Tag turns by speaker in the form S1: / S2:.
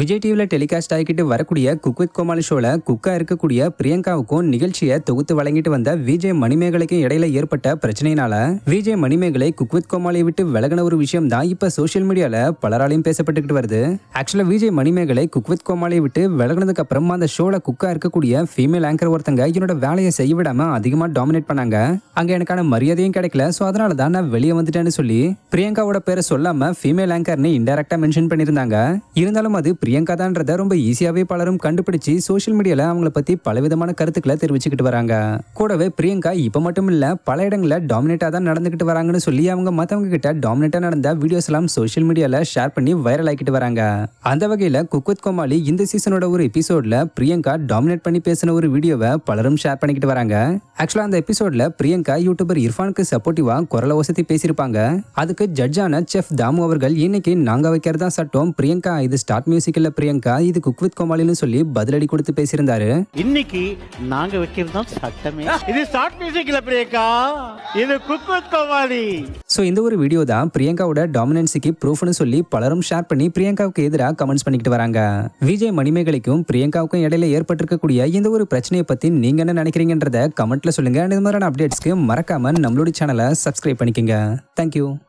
S1: விஜய் டிவியில் டெலிகாஸ்ட் ஆகிக்கிட்டு வரக்கூடிய குக் வித் கோமாளி ஷோவில் குக்காக இருக்கக்கூடிய பிரியங்காவுக்கும் நிகழ்ச்சியை தொகுத்து வழங்கிட்டு வந்த விஜய் மணிமேகலைக்கும் இடையில ஏற்பட்ட பிரச்சனையினால விஜய் மணிமேகலை குக் வித் கோமாளியை விட்டு விலகின ஒரு விஷயம் தான் இப்போ சோஷியல் மீடியாவில் பலராலையும் பேசப்பட்டுக்கிட்டு வருது ஆக்சுவலாக விஜய் மணிமேகலை குக் வித் கோமாளியை விட்டு விலகினதுக்கு அப்புறம் அந்த ஷோவில் குக்காக இருக்கக்கூடிய ஃபீமேல் ஆங்கர் ஒருத்தங்க என்னோட வேலையை செய்ய விடாம அதிகமாக டாமினேட் பண்ணாங்க அங்கே எனக்கான மரியாதையும் கிடைக்கல ஸோ அதனால தான் நான் வெளியே வந்துட்டேன்னு சொல்லி பிரியங்காவோட பேரை சொல்லாம ஃபீமேல் ஆங்கர்னு இன்டெரக்டாக மென்ஷன் பண்ணியிருந்தாங்க இருந்தாலும் அது பிரியங்கா தான்றத ரொம்ப ஈஸியாவே பலரும் கண்டுபிடிச்சு சோஷியல் மீடியாவில் அவங்கள பத்தி பலவிதமான கருத்துக்களை தெரிவிச்சுக்கிட்டு வராங்க கூடவே பிரியங்கா இப்போ மட்டும் இல்லை பல இடங்களில் டாமினேட்டா தான் நடந்துகிட்டு வராங்கன்னு சொல்லி அவங்க மத்தவங்க கிட்ட டாமினேட்டா நடந்த வீடியோஸ் எல்லாம் சோஷியல் மீடியால ஷேர் பண்ணி வைரல் ஆகிக்கிட்டு வராங்க அந்த வகையில குக்வத் கோமாளி இந்த சீசனோட ஒரு எபிசோட்ல பிரியங்கா டாமினேட் பண்ணி பேசின ஒரு வீடியோவை பலரும் ஷேர் பண்ணிக்கிட்டு வராங்க ஆக்சுவலா அந்த எபிசோட்ல பிரியங்கா யூடியூபர் இர்ஃபானுக்கு சப்போர்ட்டிவாக குரலை வசதி பேசியிருப்பாங்க அதுக்கு ஜட்ஜான செஃப் தாமு அவர்கள் இன்னைக்கு நாங்க வைக்கிறதா சட்டம் பிரியங்கா இது ஸ்டார்ட் மியூசிக் இருக்குல்ல பிரியங்கா இது குக் வித் கோமாளின்னு சொல்லி பதிலடி கொடுத்து பேசியிருந்தாரு
S2: இன்னைக்கு நாங்க வைக்கிறது சட்டமே இது ஷார்ட் மியூசிக்ல பிரியங்கா இது குக் வித் கோமாளி ஸோ இந்த
S1: ஒரு வீடியோ தான் பிரியங்காவோட டாமினன்ஸுக்கு ப்ரூஃப்னு சொல்லி பலரும் ஷேர் பண்ணி பிரியங்காவுக்கு எதிராக கமெண்ட்ஸ் பண்ணிக்கிட்டு வராங்க விஜய் மணிமேகலைக்கும் பிரியங்காவுக்கும் இடையில ஏற்பட்டிருக்கக்கூடிய இந்த ஒரு பிரச்சனையை பத்தி நீங்க என்ன நினைக்கிறீங்கன்றத கமெண்ட்ல சொல்லுங்க இந்த மாதிரியான அப்டேட்ஸ்க்கு மறக்காம நம்மளோட சேனலை சப்ஸ்கிரைப் பண்ணிக்கோங்க தேங்க்யூ